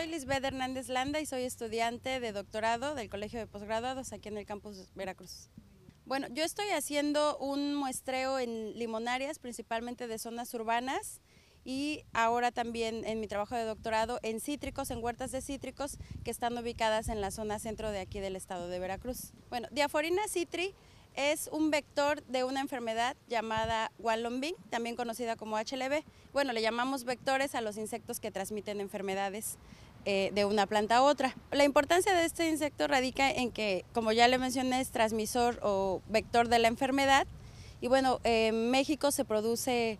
soy Lisbeth Hernández Landa y soy estudiante de doctorado del Colegio de Posgraduados aquí en el campus Veracruz. Bueno, yo estoy haciendo un muestreo en limonarias, principalmente de zonas urbanas y ahora también en mi trabajo de doctorado en cítricos, en huertas de cítricos que están ubicadas en la zona centro de aquí del estado de Veracruz. Bueno, diaforina citri es un vector de una enfermedad llamada Wallombing, también conocida como HLV. Bueno, le llamamos vectores a los insectos que transmiten enfermedades. Eh, de una planta a otra. La importancia de este insecto radica en que, como ya le mencioné, es transmisor o vector de la enfermedad. Y bueno, en México se produce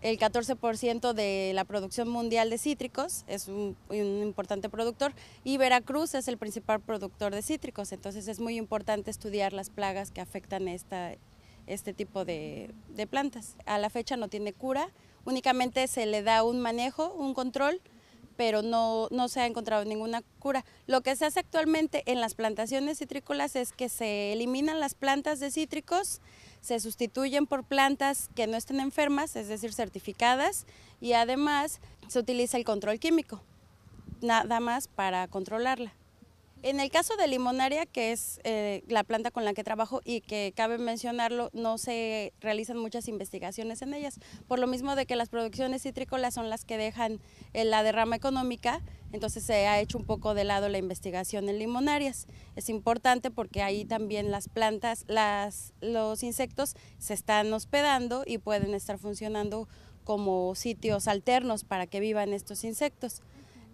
el 14% de la producción mundial de cítricos, es un, importante productor, y Veracruz es el principal productor de cítricos, entonces es muy importante estudiar las plagas que afectan esta, este tipo de plantas. A la fecha no tiene cura, únicamente se le da un manejo, un control, pero no, se ha encontrado ninguna cura. Lo que se hace actualmente en las plantaciones citrícolas es que se eliminan las plantas de cítricos, se sustituyen por plantas que no estén enfermas, es decir, certificadas, y además se utiliza el control químico, nada más para controlarla. En el caso de limonaria, que es eh, la planta con la que trabajo y que cabe mencionarlo, no se realizan muchas investigaciones en ellas, por lo mismo de que las producciones citrícolas son las que dejan eh, la derrama económica, entonces se ha hecho un poco de lado la investigación en limonarias. Es importante porque ahí también las plantas, los insectos se están hospedando y pueden estar funcionando como sitios alternos para que vivan estos insectos.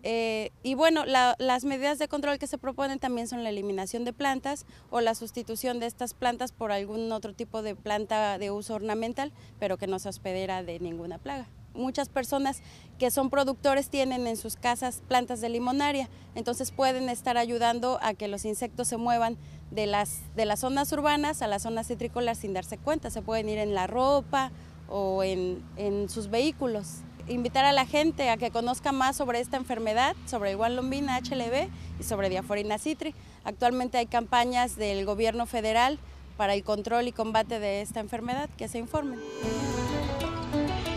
Eh, y bueno, las medidas de control que se proponen también son la eliminación de plantas o la sustitución de estas plantas por algún otro tipo de planta de uso ornamental, pero que no se hospedera de ninguna plaga. Muchas personas que son productores tienen en sus casas plantas de limonaria, entonces pueden estar ayudando a que los insectos se muevan de las, de las zonas urbanas a las zonas citrícolas sin darse cuenta. Se pueden ir en la ropa o en sus vehículos invitar a la gente a que conozca más sobre esta enfermedad, sobre el Lombina HLB y sobre diaforina citri. Actualmente hay campañas del gobierno federal para el control y combate de esta enfermedad, que se informen.